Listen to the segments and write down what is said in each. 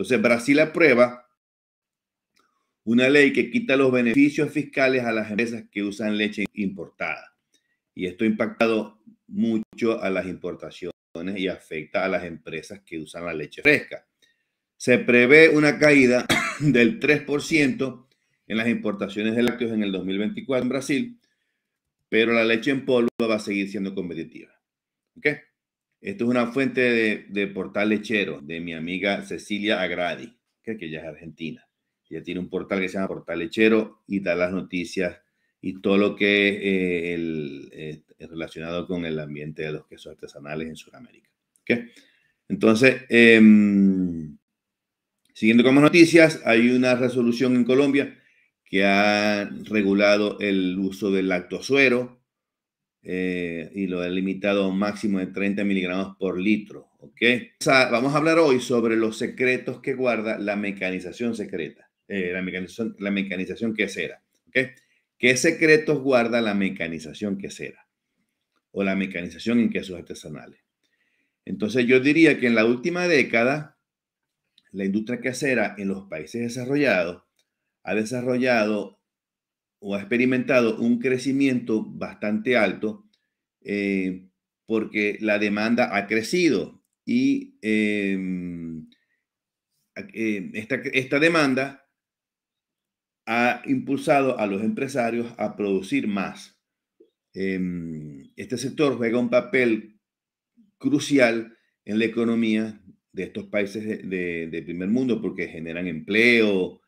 Entonces, Brasil aprueba una ley que quita los beneficios fiscales a las empresas que usan leche importada. Y esto ha impactado mucho a las importaciones y afecta a las empresas que usan la leche fresca. Se prevé una caída del 3% en las importaciones de lácteos en el 2024 en Brasil, pero la leche en polvo va a seguir siendo competitiva. ¿Okay? Esto es una fuente de, portal lechero de mi amiga Cecilia Agradi, que, ella es argentina. Ella tiene un portal que se llama Portal Lechero y da las noticias y todo lo que es eh, eh, relacionado con el ambiente de los quesos artesanales en Sudamérica. ¿Okay? Entonces, em, siguiendo con más noticias, hay una resolución en Colombia que ha regulado el uso del lactosuero eh, y lo he limitado a un máximo de 30 miligramos por litro. Vamos a hablar hoy sobre los secretos que guarda la mecanización secreta, eh, la, mecanización, la mecanización quesera. ¿Qué secretos guarda la mecanización quesera o la mecanización en quesos artesanales? Entonces yo diría que en la última década, la industria quesera en los países desarrollados ha desarrollado o ha experimentado un crecimiento bastante alto eh, porque la demanda ha crecido y em, em, esta, demanda ha impulsado a los empresarios a producir más. Em, este sector juega un papel crucial en la economía de estos países de, de primer mundo porque generan empleo,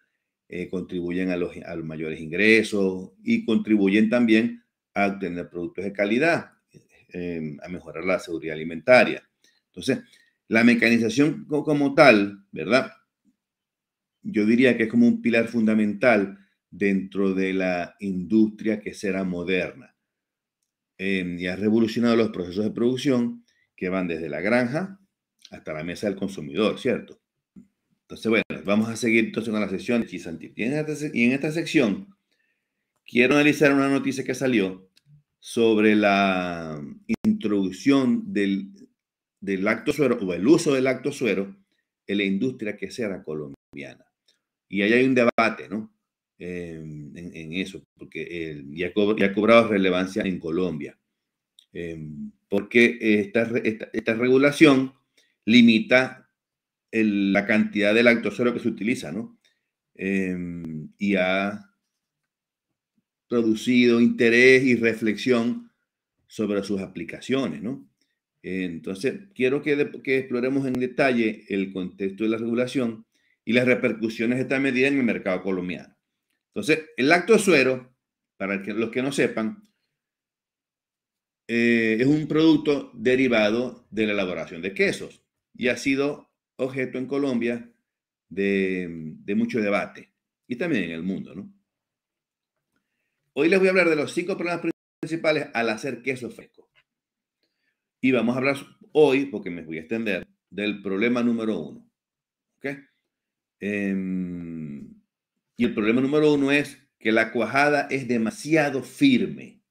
eh, contribuyen a los, mayores ingresos y contribuyen también a obtener productos de calidad, em, a mejorar la seguridad alimentaria. Entonces, la mecanización como tal, ¿verdad? Yo diría que es como un pilar fundamental dentro de la industria que será moderna. Em, y ha revolucionado los procesos de producción que van desde la granja hasta la mesa del consumidor, ¿cierto? Entonces, bueno, vamos a seguir entonces con la sesión de Chisanti. Y, en esta sección quiero analizar una noticia que salió sobre la um, introducción del, del acto suero o el uso del acto suero en la industria que sea colombiana. Y ahí hay un debate, ¿no? Em, en, eso, porque ya, ha cobrado relevancia en Colombia. Em, porque esta, esta regulación limita la cantidad de lactosero que se utiliza, ¿no? Em, y ha producido interés y reflexión sobre sus aplicaciones, ¿no? Entonces, quiero que, exploremos en detalle el contexto de la regulación y las repercusiones de esta medida en el mercado colombiano. Entonces, el lactosuero, para los que no sepan, eh, es un producto derivado de la elaboración de quesos y ha sido objeto en Colombia de, mucho debate y también en el mundo, ¿no? Hoy les voy a hablar de los cinco problemas principales al hacer queso fresco. Y vamos a hablar hoy, porque me voy a extender, del problema número uno. ¿Ok? Em, y el problema número uno es que la cuajada es demasiado firme.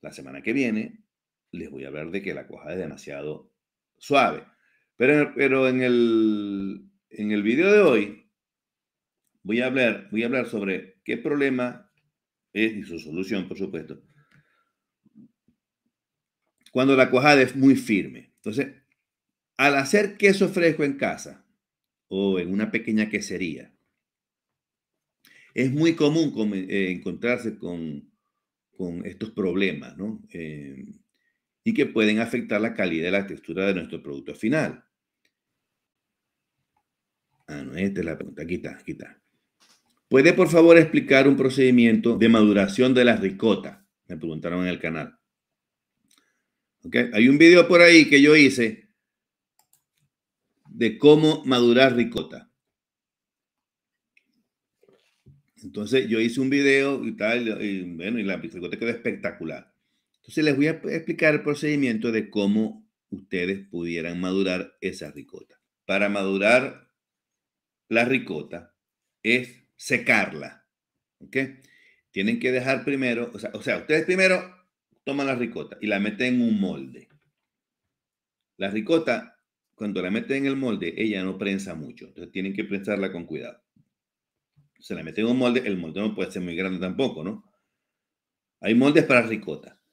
La semana que viene les voy a hablar de que la cuajada es demasiado suave. Pero, en, el, video de hoy voy a, hablar, voy a hablar sobre qué problema es y su solución, por supuesto. Cuando la cuajada es muy firme. Entonces, al hacer queso fresco en casa o en una pequeña quesería, es muy común eh, encontrarse con, estos problemas, ¿no? Eh, y que pueden afectar la calidad y la textura de nuestro producto final. Ah, no, esta es la pregunta. Aquí está, aquí está. ¿Puede por favor explicar un procedimiento de maduración de la ricota?, Me preguntaron en el canal. Ok, Hay un video por ahí que yo hice de cómo madurar ricota. Entonces yo hice un video y tal, y, bueno, y la ricota quedó espectacular. Entonces les voy a explicar el procedimiento de cómo ustedes pudieran madurar esa ricota. Para madurar la ricota es secarla. ¿Ok? Tienen que dejar primero, o sea, ustedes primero toman la ricota y la meten en un molde. La ricota, cuando la meten en el molde, ella no prensa mucho. Entonces tienen que prensarla con cuidado. Se la meten en un molde, el molde no puede ser muy grande tampoco, ¿no? Hay moldes para ricotas.